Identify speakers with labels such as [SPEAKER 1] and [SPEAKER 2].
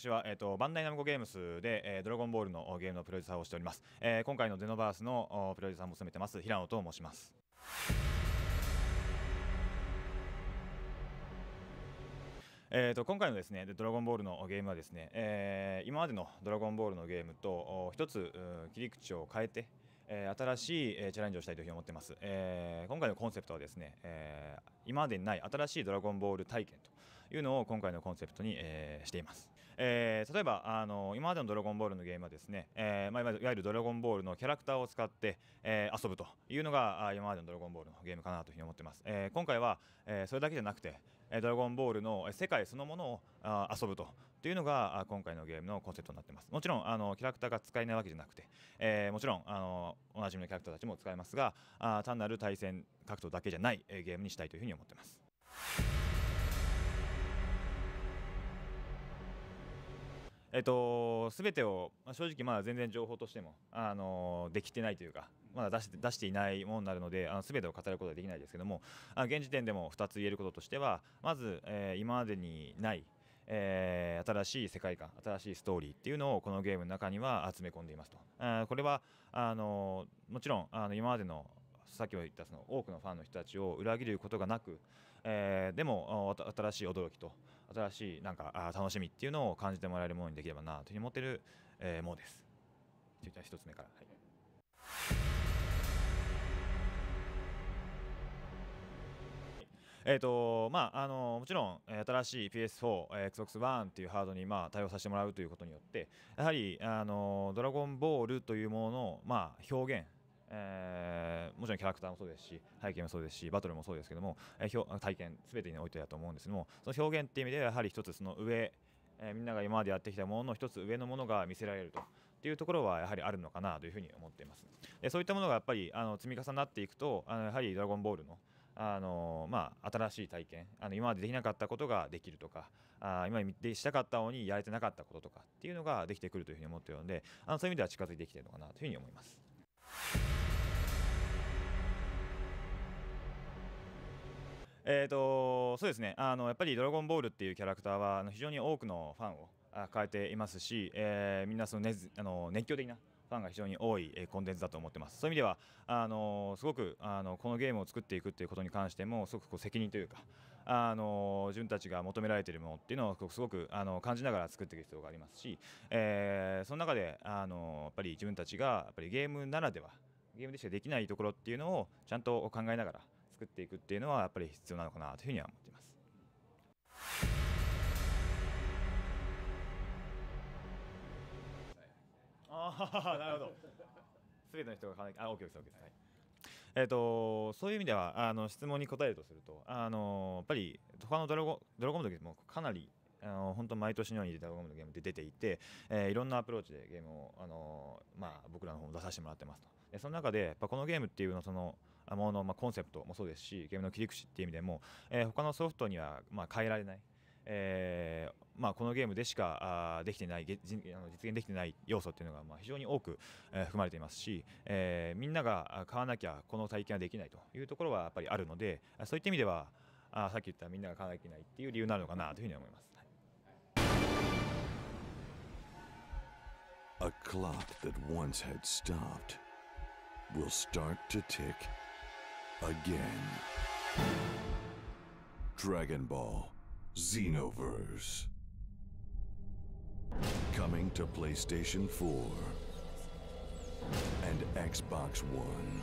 [SPEAKER 1] 私は、えーと、バンダイナムコゲームスで、えー、ドラゴンボールのゲームのプロデューサーをしております、えー、今回のデノバースのプロデューサーも務めてます平野と申しますえーと、今回のですね「ドラゴンボール」のゲームはですね、えー、今までの「ドラゴンボール」のゲームと一つ切り口を変えて、えー、新しい、えー、チャレンジをしたいというふうに思ってます、えー、今回のコンセプトはですね、えー、今までにない新しい「ドラゴンボール」体験というのを今回のコンセプトに、えー、していますえー、例えばあの今までの「ドラゴンボール」のゲームはですね、えーまあ、いわゆる「ドラゴンボール」のキャラクターを使って、えー、遊ぶというのが今までの「ドラゴンボール」のゲームかなというふうに思ってます、えー、今回は、えー、それだけじゃなくて「ドラゴンボール」の世界そのものをあ遊ぶとというのが今回のゲームのコンセプトになってますもちろんあのキャラクターが使えないわけじゃなくて、えー、もちろんあのおなじみのキャラクターたちも使えますがあ単なる対戦格闘だけじゃない、えー、ゲームにしたいというふうに思ってますえっと、全てを、まあ、正直まだ全然情報としても、あのできてないというかまだ出して出していないものになるのであの全てを語ることはできないですけどもあ現時点でも2つ言えることとしてはまず、えー、今までにない、えー、新しい世界観新しいストーリーっていうのをこのゲームの中には集め込んでいますとあこれはあのもちろんあの今までのさっきも言ったその多くのファンの人たちを裏切ることがなく、えー、でも新しい驚きと新しいなんか楽しみっていうのを感じてもらえるものにできればなというふうに思ってる、えー、ものです。とっつ目から、はい、えーとまあ、あのもちろん新しい PS4、Xbox One というハードに、まあ、対応させてもらうということによってやはりあのドラゴンボールというものの、まあ、表現えー、もちろんキャラクターもそうですし背景もそうですしバトルもそうですけども、えー、体験全てにおいてだと思うんですけどもその表現っていう意味ではやはり一つその上、えー、みんなが今までやってきたものの一つ上のものが見せられると。っていうところはやはりあるのかなというふうに思っています。でそういったものがやっぱりあの積み重なっていくとあのやはりドラゴンボールのあのまあ、新しい体験あの今までできなかったことができるとかあ今までしたかったのにやれてなかったこととかっていうのができてくるというふうに思っているのであのそういう意味では近づいてきてるのかなというふうに思います。えーと、そうですねあのやっぱり「ドラゴンボール」っていうキャラクターはあの非常に多くのファンを変えていますし、えー、みんなその熱あの熱狂的なファンが非常に多いコンテンツだと思ってます。そういう意味ではあのすごくあのこのゲームを作っていくっていうことに関してもすごくこう責任というかあの自分たちが求められているものっていうのをすごくあの感じながら作っていく必要がありますし、えー、その中であのやっぱり自分たちがやっぱりゲームならではゲームでしかできないところっていうのをちゃんと考えながら。作っていくっていうのはやっぱり必要なのかなというふうには思っています。ああなるほど。すべての人が考えあケーですオッケーです。はい。えーと、そういう意味ではあの質問に答えるとするとあのやっぱり他のドラゴンドラゴンの時もかなりあの本当毎年のようにドラゴンのゲームで出ていて、えー、いろんなアプローチでゲームをあの、まあ、僕らの方も出させてもらってますとでその中でやっぱこのゲームっていうのそのもの、まあ、コンセプトもそうですしゲームの切り口っていう意味でも、えー、他のソフトには、まあ、変えられない。えー、まあ、このゲームでしかあできてない実現できてない要素っていうのがまあ非常に多く、えー、含まれていますし、えー、みんなが買わなきゃこの体験はできないというところはやっぱりあるのでそういった意味ではあさっき言ったみんなが買わなきゃいけないっていう理由になるのかなというふうに思います。はい A clock that once had stopped will start to tick again. Dragon Ball Xenoverse. Coming to PlayStation 4 and Xbox One.